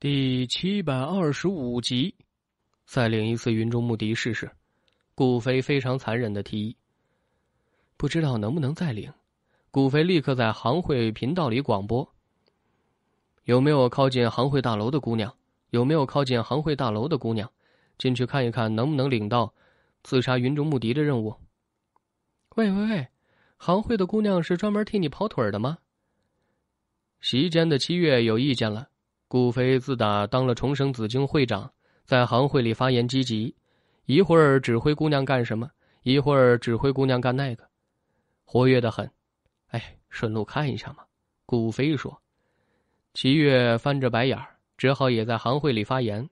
第七百二十五集，再领一次云中牧笛试试。顾飞非常残忍的提议。不知道能不能再领？顾飞立刻在行会频道里广播：“有没有靠近行会大楼的姑娘？有没有靠近行会大楼的姑娘？进去看一看，能不能领到刺杀云中牧笛的任务？”喂喂喂，行会的姑娘是专门替你跑腿的吗？席间的七月有意见了。顾飞自打当了重生紫荆会长，在行会里发言积极，一会儿指挥姑娘干什么，一会儿指挥姑娘干那个，活跃的很。哎，顺路看一下嘛。顾飞说。齐月翻着白眼儿，只好也在行会里发言。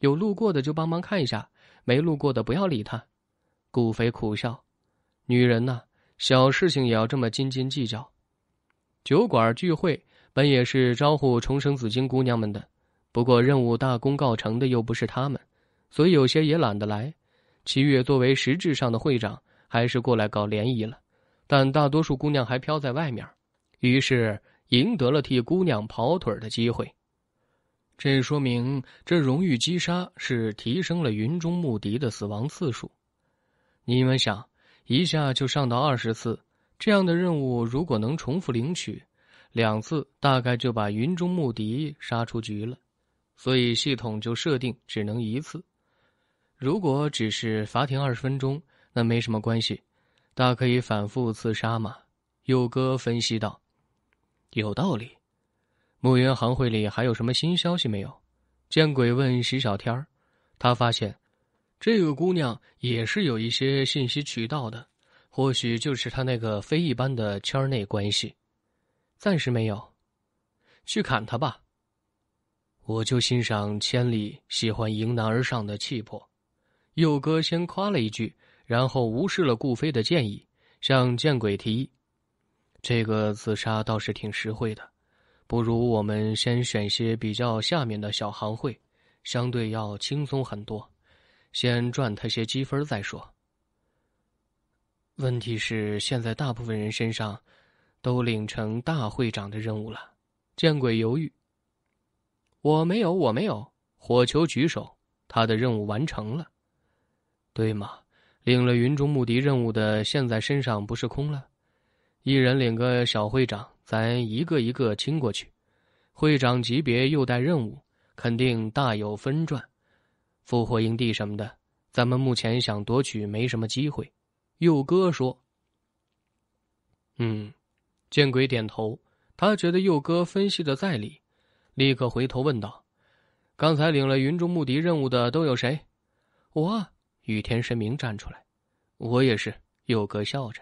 有路过的就帮忙看一下，没路过的不要理他。顾飞苦笑：女人呐，小事情也要这么斤斤计较。酒馆聚会。本也是招呼重生紫金姑娘们的，不过任务大功告成的又不是他们，所以有些也懒得来。七月作为实质上的会长，还是过来搞联谊了。但大多数姑娘还飘在外面，于是赢得了替姑娘跑腿的机会。这说明这荣誉击杀是提升了云中牧笛的死亡次数。你们想，一下就上到二十次，这样的任务如果能重复领取。两次大概就把云中牧笛杀出局了，所以系统就设定只能一次。如果只是罚停二十分钟，那没什么关系，大可以反复刺杀嘛。佑哥分析道：“有道理。”牧云行会里还有什么新消息没有？见鬼问徐小天儿，他发现这个姑娘也是有一些信息渠道的，或许就是他那个非一般的圈内关系。暂时没有，去砍他吧。我就欣赏千里喜欢迎难而上的气魄。佑哥先夸了一句，然后无视了顾飞的建议，向见鬼提议：“这个自杀倒是挺实惠的，不如我们先选些比较下面的小行会，相对要轻松很多，先赚他些积分再说。”问题是现在大部分人身上。都领成大会长的任务了，见鬼，犹豫。我没有，我没有。火球举手，他的任务完成了，对吗？领了云中牧笛任务的，现在身上不是空了？一人领个小会长，咱一个一个亲过去。会长级别又带任务，肯定大有分赚。复活营地什么的，咱们目前想夺取没什么机会。佑哥说：“嗯。”见鬼，点头。他觉得佑哥分析的在理，立刻回头问道：“刚才领了云中牧笛任务的都有谁？”我雨天神明站出来，“我也是。”佑哥笑着，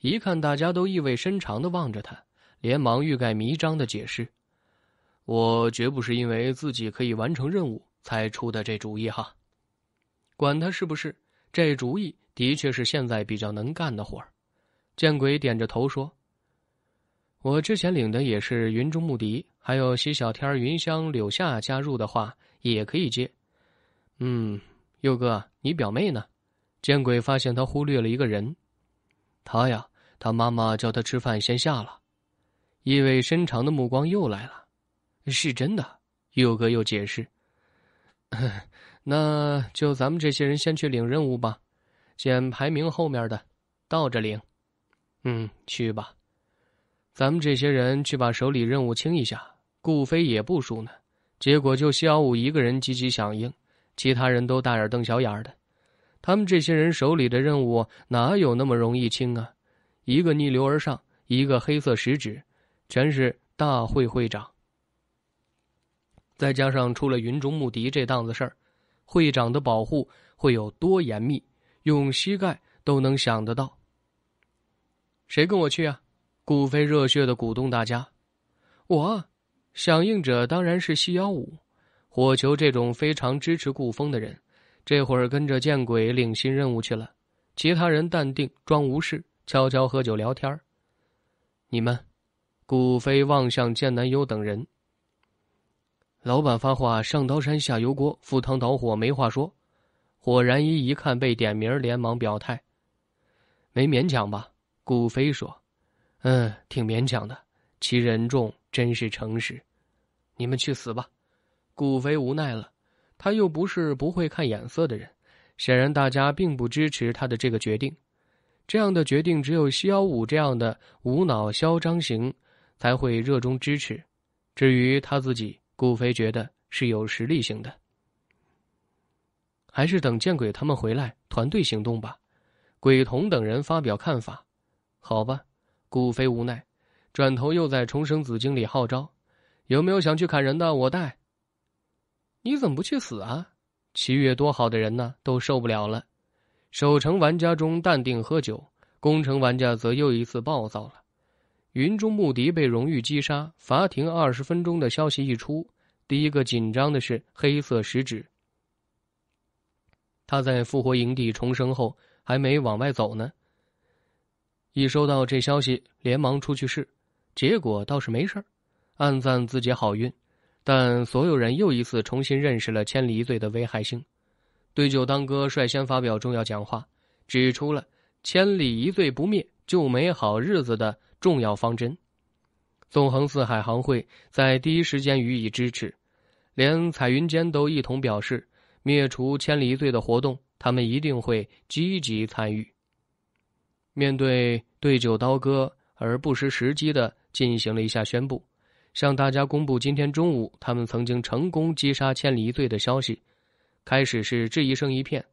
一看大家都意味深长的望着他，连忙欲盖弥彰的解释：“我绝不是因为自己可以完成任务才出的这主意哈。”管他是不是，这主意的确是现在比较能干的活儿。见鬼，点着头说。我之前领的也是云中牧笛，还有西小天、云香、柳夏加入的话也可以接。嗯，佑哥，你表妹呢？见鬼，发现他忽略了一个人。他呀，他妈妈叫他吃饭，先下了。意味深长的目光又来了。是真的，佑哥又解释。那就咱们这些人先去领任务吧，捡排名后面的，倒着领。嗯，去吧。咱们这些人去把手里任务清一下，顾飞也不输呢。结果就萧武一个人积极响应，其他人都大眼瞪小眼的。他们这些人手里的任务哪有那么容易清啊？一个逆流而上，一个黑色食指，全是大会会长。再加上出了云中牧笛这档子事儿，会长的保护会有多严密，用膝盖都能想得到。谁跟我去啊？顾飞热血的鼓动大家，我，响应者当然是西幺五、火球这种非常支持顾风的人，这会儿跟着见鬼领新任务去了。其他人淡定装无事，悄悄喝酒聊天你们，顾飞望向剑南优等人。老板发话，上刀山下油锅，赴汤蹈火没话说。火然一一看被点名，连忙表态，没勉强吧？顾飞说。嗯，挺勉强的。其人众真是诚实，你们去死吧！顾飞无奈了，他又不是不会看眼色的人。显然，大家并不支持他的这个决定。这样的决定，只有西幺五这样的无脑嚣张型才会热衷支持。至于他自己，顾飞觉得是有实力型的。还是等见鬼他们回来，团队行动吧。鬼童等人发表看法，好吧。顾飞无奈，转头又在重生紫晶里号召：“有没有想去砍人的？我带。你怎么不去死啊？”七月多好的人呢，都受不了了。守城玩家中淡定喝酒，攻城玩家则又一次暴躁了。云中穆迪被荣誉击杀，罚停二十分钟的消息一出，第一个紧张的是黑色食指。他在复活营地重生后，还没往外走呢。一收到这消息，连忙出去试，结果倒是没事儿，暗赞自己好运。但所有人又一次重新认识了“千里一醉”的危害性。对酒当歌率先发表重要讲话，指出了“千里一醉不灭就没好日子”的重要方针。纵横四海行会在第一时间予以支持，连彩云间都一同表示，灭除千里一醉的活动，他们一定会积极参与。面对对酒当歌而不失时机的进行了一下宣布，向大家公布今天中午他们曾经成功击杀千里一醉的消息。开始是质疑声一片，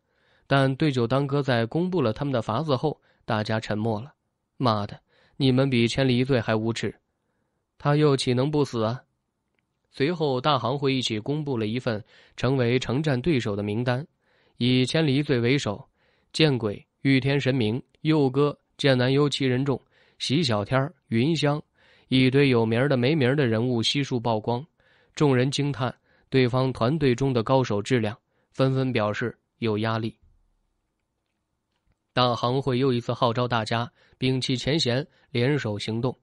但对酒当歌在公布了他们的法子后，大家沉默了。妈的，你们比千里一醉还无耻！他又岂能不死啊？随后大行会一起公布了一份成为城战对手的名单，以千里一醉为首。见鬼！玉天神明、佑哥、剑南幽七人众、席小天云香，一堆有名的没名的人物悉数曝光，众人惊叹对方团队中的高手质量，纷纷表示有压力。大行会又一次号召大家摒弃前嫌，联手行动，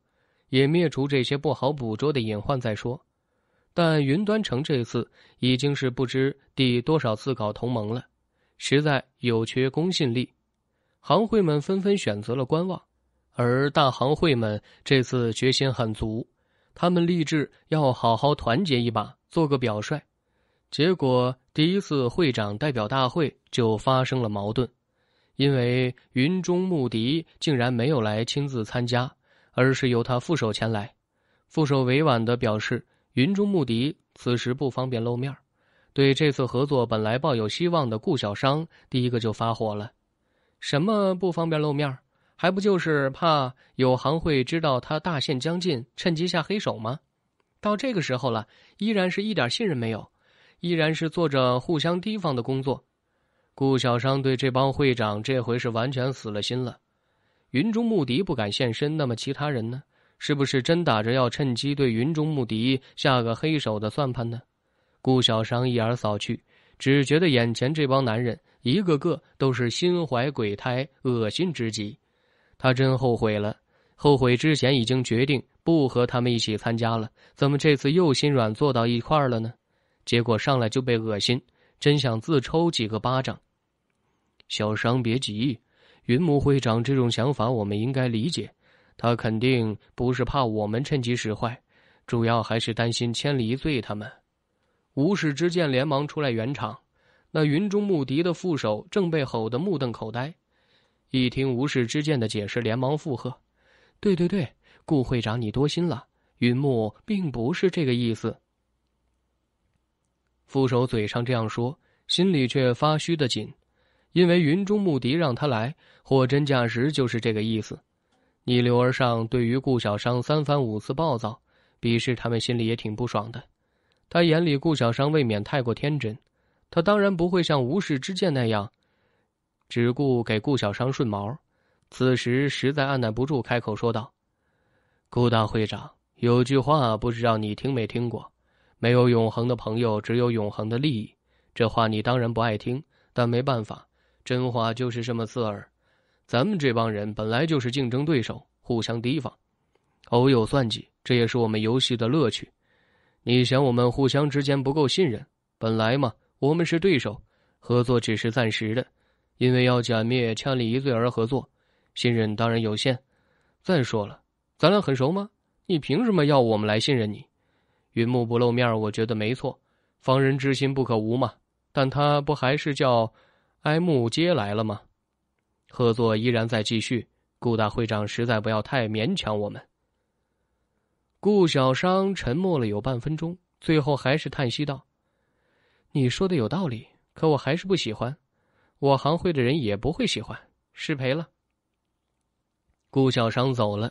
也灭除这些不好捕捉的隐患再说。但云端城这次已经是不知第多少次搞同盟了，实在有缺公信力。行会们纷纷选择了观望，而大行会们这次决心很足，他们立志要好好团结一把，做个表率。结果，第一次会长代表大会就发生了矛盾，因为云中穆迪竟然没有来亲自参加，而是由他副手前来。副手委婉地表示，云中穆迪此时不方便露面。对这次合作本来抱有希望的顾小商，第一个就发火了。什么不方便露面，还不就是怕有行会知道他大限将近，趁机下黑手吗？到这个时候了，依然是一点信任没有，依然是做着互相提防的工作。顾小商对这帮会长这回是完全死了心了。云中穆笛不敢现身，那么其他人呢？是不是真打着要趁机对云中穆笛下个黑手的算盘呢？顾小商一耳扫去。只觉得眼前这帮男人一个个都是心怀鬼胎，恶心之极。他真后悔了，后悔之前已经决定不和他们一起参加了，怎么这次又心软坐到一块儿了呢？结果上来就被恶心，真想自抽几个巴掌。小商别急，云母会长这种想法我们应该理解，他肯定不是怕我们趁机使坏，主要还是担心千里醉他们。吴氏之剑连忙出来圆场，那云中牧笛的副手正被吼得目瞪口呆，一听吴氏之剑的解释，连忙附和：“对对对，顾会长你多心了，云木并不是这个意思。”副手嘴上这样说，心里却发虚的紧，因为云中牧笛让他来，货真价实就是这个意思。逆流而上，对于顾小商三番五次暴躁、鄙视他们，心里也挺不爽的。他眼里顾小商未免太过天真，他当然不会像无事之剑那样，只顾给顾小商顺毛。此时实在按捺不住，开口说道：“顾大会长，有句话不知道你听没听过，没有永恒的朋友，只有永恒的利益。这话你当然不爱听，但没办法，真话就是这么刺耳。咱们这帮人本来就是竞争对手，互相提防，偶有算计，这也是我们游戏的乐趣。”你想我们互相之间不够信任？本来嘛，我们是对手，合作只是暂时的，因为要剿灭千里一醉而合作，信任当然有限。再说了，咱俩很熟吗？你凭什么要我们来信任你？云木不露面，我觉得没错，防人之心不可无嘛。但他不还是叫埃木接来了吗？合作依然在继续，顾大会长实在不要太勉强我们。顾小商沉默了有半分钟，最后还是叹息道：“你说的有道理，可我还是不喜欢，我行会的人也不会喜欢。失陪了。”顾小商走了，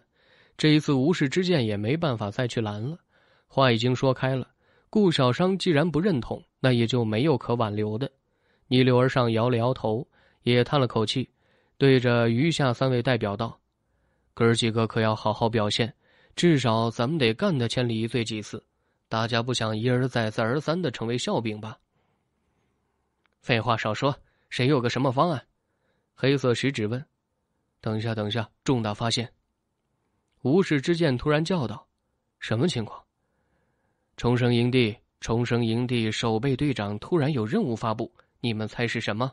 这一次无事之见也没办法再去拦了。话已经说开了，顾小商既然不认同，那也就没有可挽留的。逆流而上，摇了摇头，也叹了口气，对着余下三位代表道：“哥儿几个可要好好表现。”至少咱们得干他千里一醉几次，大家不想一而再、再而三的成为笑柄吧？废话少说，谁有个什么方案？黑色食指问。等一下，等一下，重大发现！无事之剑突然叫道：“什么情况？”重生营地，重生营地守备队长突然有任务发布，你们猜是什么？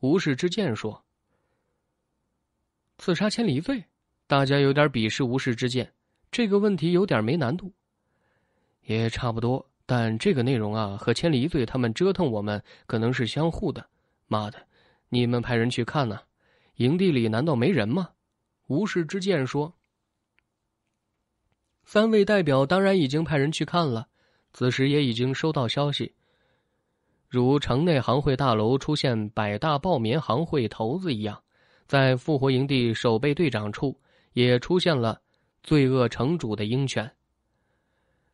无事之剑说：“刺杀千里一醉。”大家有点鄙视无事之剑，这个问题有点没难度，也差不多。但这个内容啊，和千里一醉他们折腾我们可能是相互的。妈的，你们派人去看呢？营地里难道没人吗？无事之剑说：“三位代表当然已经派人去看了，此时也已经收到消息。如城内行会大楼出现百大报名行会头子一样，在复活营地守备队长处。”也出现了罪恶城主的鹰犬。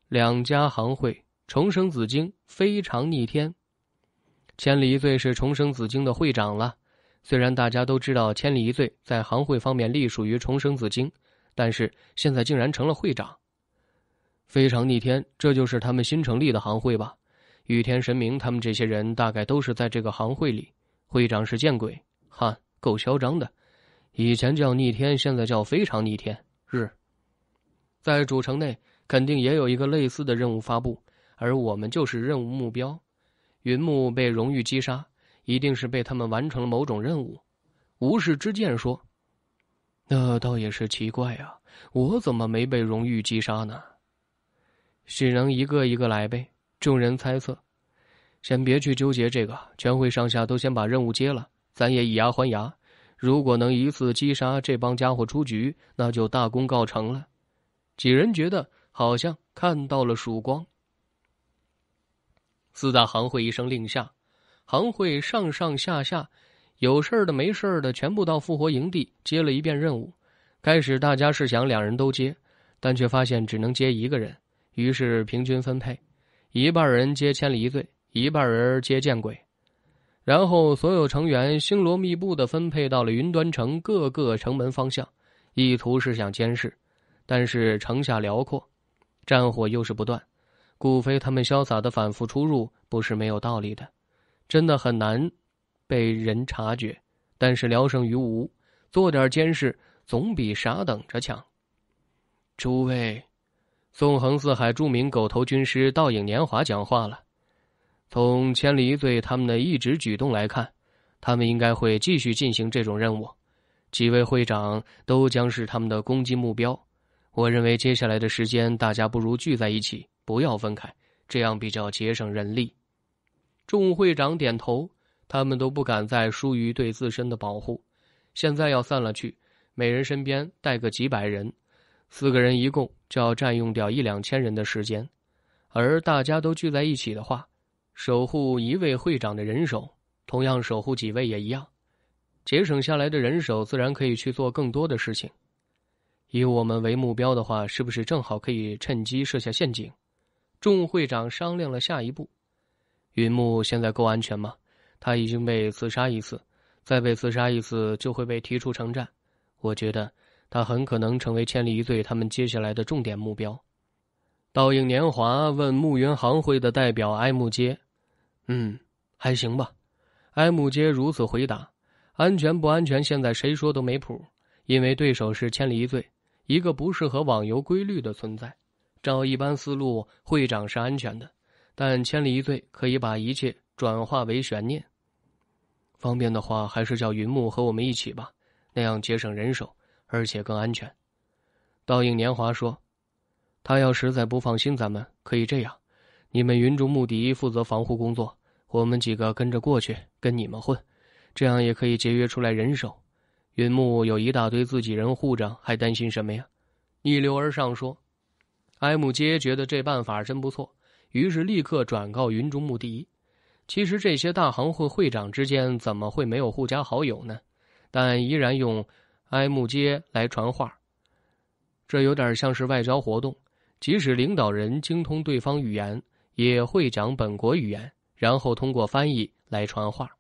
两家行会重生紫晶非常逆天，千里一醉是重生紫晶的会长了。虽然大家都知道千里一醉在行会方面隶属于重生紫晶，但是现在竟然成了会长，非常逆天。这就是他们新成立的行会吧？雨天神明，他们这些人大概都是在这个行会里，会长是见鬼，哈，够嚣张的。以前叫逆天，现在叫非常逆天。日，在主城内肯定也有一个类似的任务发布，而我们就是任务目标。云木被荣誉击杀，一定是被他们完成了某种任务。无事之剑说：“那倒也是奇怪啊，我怎么没被荣誉击杀呢？”只能一个一个来呗。众人猜测，先别去纠结这个，全会上下都先把任务接了，咱也以牙还牙。如果能一次击杀这帮家伙出局，那就大功告成了。几人觉得好像看到了曙光。四大行会一声令下，行会上上下下，有事的没事的全部到复活营地接了一遍任务。开始大家是想两人都接，但却发现只能接一个人，于是平均分配，一半人接千里一醉，一半人接见鬼。然后，所有成员星罗密布的分配到了云端城各个城门方向，意图是想监视。但是城下辽阔，战火又是不断，顾飞他们潇洒的反复出入，不是没有道理的。真的很难被人察觉，但是聊胜于无，做点监视总比傻等着强。诸位，纵横四海著名狗头军师倒影年华讲话了。从千里一醉他们的一直举动来看，他们应该会继续进行这种任务。几位会长都将是他们的攻击目标。我认为接下来的时间，大家不如聚在一起，不要分开，这样比较节省人力。众会长点头，他们都不敢再疏于对自身的保护。现在要散了去，每人身边带个几百人，四个人一共就要占用掉一两千人的时间，而大家都聚在一起的话。守护一位会长的人手，同样守护几位也一样，节省下来的人手自然可以去做更多的事情。以我们为目标的话，是不是正好可以趁机设下陷阱？众会长商量了下一步。云木现在够安全吗？他已经被刺杀一次，再被刺杀一次就会被提出城战。我觉得他很可能成为千里一醉他们接下来的重点目标。倒影年华问木云行会的代表哀木阶。嗯，还行吧。埃姆街如此回答：“安全不安全，现在谁说都没谱。因为对手是千里一醉，一个不适合网游规律的存在。照一般思路，会长是安全的，但千里一醉可以把一切转化为悬念。方便的话，还是叫云木和我们一起吧，那样节省人手，而且更安全。”倒影年华说：“他要实在不放心咱们，可以这样：你们云竹木笛负责防护工作。”我们几个跟着过去，跟你们混，这样也可以节约出来人手。云木有一大堆自己人护着，还担心什么呀？逆流而上说，埃姆街觉得这办法真不错，于是立刻转告云中木地。其实这些大行会会长之间怎么会没有互加好友呢？但依然用埃姆街来传话，这有点像是外交活动。即使领导人精通对方语言，也会讲本国语言。然后通过翻译来传话，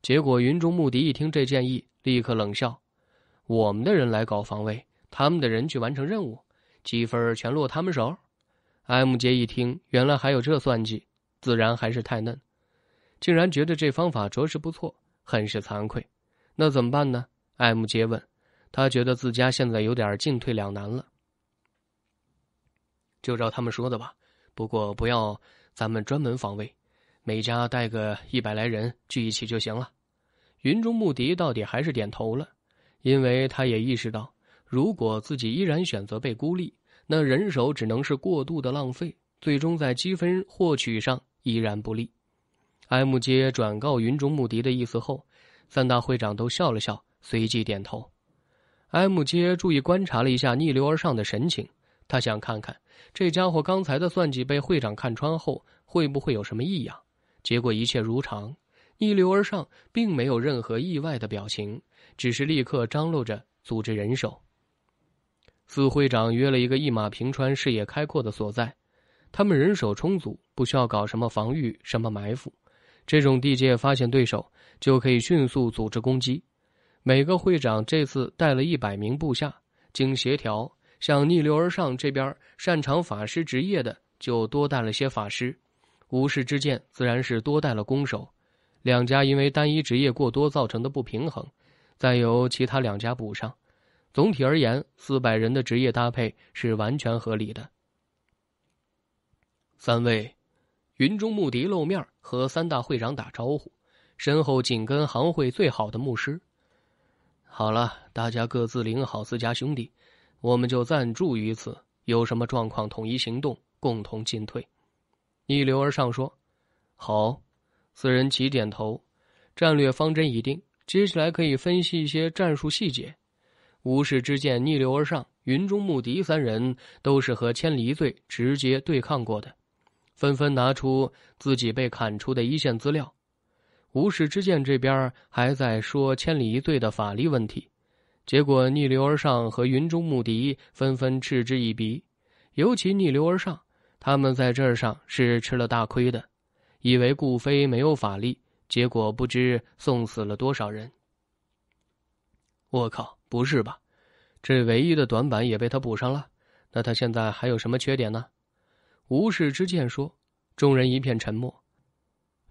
结果云中穆迪一听这建议，立刻冷笑：“我们的人来搞防卫，他们的人去完成任务，积分全落他们手。”艾姆杰一听，原来还有这算计，自然还是太嫩，竟然觉得这方法着实不错，很是惭愧。那怎么办呢？艾姆杰问，他觉得自家现在有点进退两难了，就照他们说的吧，不过不要咱们专门防卫。每家带个一百来人聚一起就行了。云中穆迪到底还是点头了，因为他也意识到，如果自己依然选择被孤立，那人手只能是过度的浪费，最终在积分获取上依然不利。埃木街转告云中穆迪的意思后，三大会长都笑了笑，随即点头。埃木街注意观察了一下逆流而上的神情，他想看看这家伙刚才的算计被会长看穿后会不会有什么异样。结果一切如常，逆流而上，并没有任何意外的表情，只是立刻张罗着组织人手。四会长约了一个一马平川、视野开阔的所在，他们人手充足，不需要搞什么防御、什么埋伏，这种地界发现对手就可以迅速组织攻击。每个会长这次带了一百名部下，经协调，向逆流而上这边擅长法师职业的，就多带了些法师。无事之剑自然是多带了攻手，两家因为单一职业过多造成的不平衡，再由其他两家补上。总体而言，四百人的职业搭配是完全合理的。三位，云中牧笛露面，和三大会长打招呼，身后紧跟行会最好的牧师。好了，大家各自领好自家兄弟，我们就暂住于此，有什么状况统一行动，共同进退。逆流而上说：“好。”四人齐点头。战略方针已定，接下来可以分析一些战术细节。无事之剑逆流而上，云中木笛三人都是和千里一醉直接对抗过的，纷纷拿出自己被砍出的一线资料。无事之剑这边还在说千里一醉的法力问题，结果逆流而上和云中木笛纷纷嗤之以鼻，尤其逆流而上。他们在这儿上是吃了大亏的，以为顾飞没有法力，结果不知送死了多少人。我靠，不是吧？这唯一的短板也被他补上了，那他现在还有什么缺点呢？无事之见说，众人一片沉默。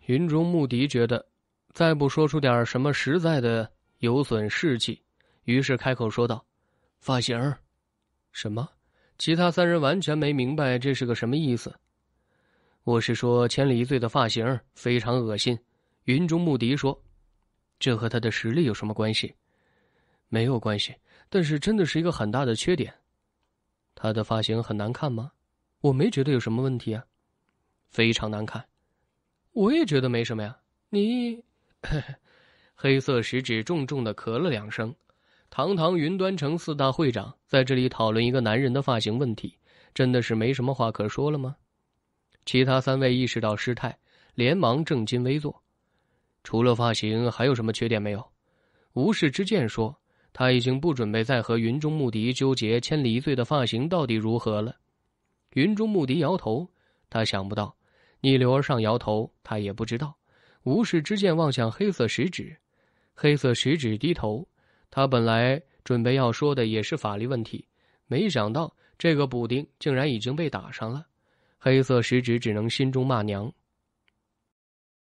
云中穆迪觉得，再不说出点什么实在的，有损士气，于是开口说道：“发型儿，什么？”其他三人完全没明白这是个什么意思。我是说，千里一醉的发型非常恶心。云中慕迪说：“这和他的实力有什么关系？”“没有关系，但是真的是一个很大的缺点。”“他的发型很难看吗？”“我没觉得有什么问题啊。”“非常难看。”“我也觉得没什么呀。”“你。”黑色食指重重的咳了两声。堂堂云端城四大会长在这里讨论一个男人的发型问题，真的是没什么话可说了吗？其他三位意识到失态，连忙正襟危坐。除了发型，还有什么缺点没有？无事之剑说：“他已经不准备再和云中慕迪纠结千里一醉的发型到底如何了。”云中慕迪摇头，他想不到；逆流而上摇头，他也不知道。无事之剑望向黑色食指，黑色食指低头。他本来准备要说的也是法律问题，没想到这个补丁竟然已经被打上了，黑色食指只能心中骂娘。